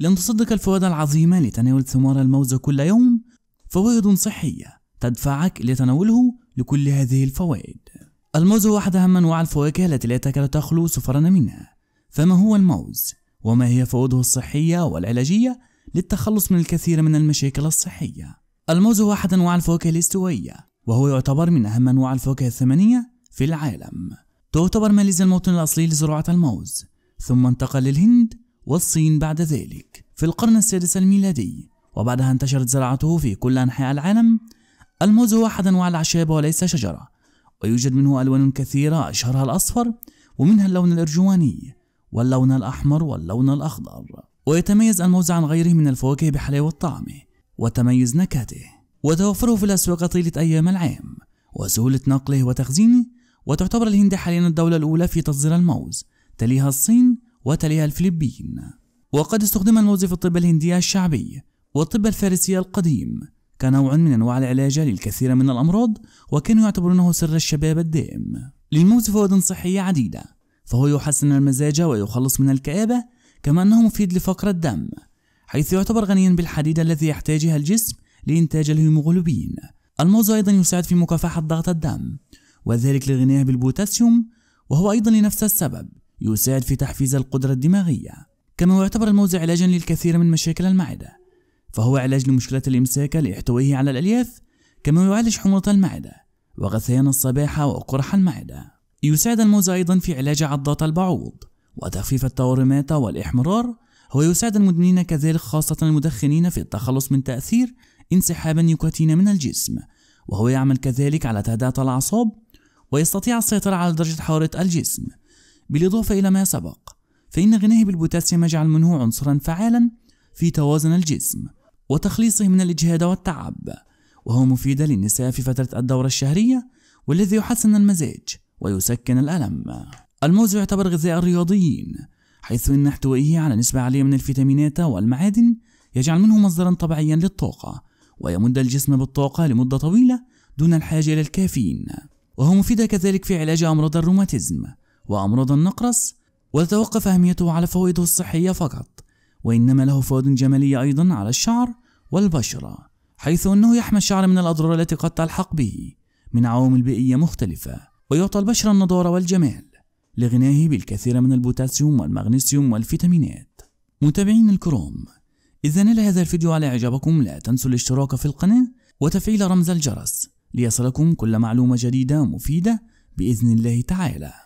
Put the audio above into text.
لن تصدق الفوائد العظيمة لتناول ثمار الموز كل يوم فوائد صحية تدفعك لتناوله لكل هذه الفوائد الموز هو أحد أهم أنواع الفواكه التي لا تكاد تخلو سفرنا منها فما هو الموز؟ وما هي فوائده الصحية والعلاجية للتخلص من الكثير من المشاكل الصحية؟ الموز هو أحد أنواع الفواكه الاستوائية وهو يعتبر من أهم أنواع الفواكه الثمانية في العالم تعتبر ماليزيا الموطن الأصلي لزراعة الموز ثم انتقل للهند والصين بعد ذلك في القرن السادس الميلادي وبعدها انتشرت زراعته في كل أنحاء العالم الموز هو أحد أنواع الأعشاب وليس شجرة ويوجد منه ألوان كثيرة أشهرها الأصفر ومنها اللون الأرجواني واللون الأحمر واللون الأخضر ويتميز الموز عن غيره من الفواكه بحلاوة طعمه وتميز نكهته وتوفره في الأسواق طيلة أيام العام وسهولة نقله وتخزينه وتعتبر الهند حاليا الدولة الأولى في تصدير الموز تليها الصين وتليها الفلبين وقد استخدم الموز في الطب الهندي الشعبي والطب الفارسي القديم كنوع من أنواع العلاج للكثير من الأمراض وكانوا يعتبرونه سر الشباب الدائم للموز فوائد صحية عديدة فهو يحسن المزاج ويخلص من الكآبة كما أنه مفيد لفقر الدم حيث يعتبر غنيا بالحديد الذي يحتاجها الجسم لإنتاج الهيموغلوبين الموز أيضا يساعد في مكافحة ضغط الدم وذلك لغناه بالبوتاسيوم وهو أيضا لنفس السبب يساعد في تحفيز القدرة الدماغية كما يعتبر الموز علاجا للكثير من مشاكل المعدة فهو علاج لمشكلة الإمساك لإحتوائه على الألياف كما يعالج حموضة المعدة وغثيان الصباحة وقرح المعدة يساعد الموز أيضا في علاج عضات البعوض وتخفيف التورمات والإحمرار هو يساعد المدمنين كذلك خاصة المدخنين في التخلص من تأثير انسحاب النيكوتين من الجسم وهو يعمل كذلك على تهدئة الأعصاب ويستطيع السيطرة على درجة حرارة الجسم بالإضافة إلى ما سبق فإن غناه بالبوتاسيوم يجعل منه عنصرا فعالا في توازن الجسم وتخليصه من الإجهاد والتعب وهو مفيد للنساء في فترة الدورة الشهرية والذي يحسن المزاج ويسكن الألم الموز يعتبر غذاء الرياضيين حيث أن احتوائه على نسبة عالية من الفيتامينات والمعادن يجعل منه مصدرا طبيعيا للطاقة ويمد الجسم بالطاقة لمدة طويلة دون الحاجة إلى الكافيين وهو مفيد كذلك في علاج أمراض الروماتيزم وأمراض النقرس وتتوقف أهميته على فوائده الصحية فقط وإنما له فوائد جمالية أيضا على الشعر والبشرة حيث أنه يحمي الشعر من الأضرار التي قد تلحق به من عوامل بيئية مختلفة ويعطى البشرة النضارة والجمال لغناه بالكثير من البوتاسيوم والمغنيسيوم والفيتامينات متابعين الكروم إذا نال هذا الفيديو على إعجابكم لا تنسوا الاشتراك في القناة وتفعيل رمز الجرس ليصلكم كل معلومة جديدة مفيدة بإذن الله تعالى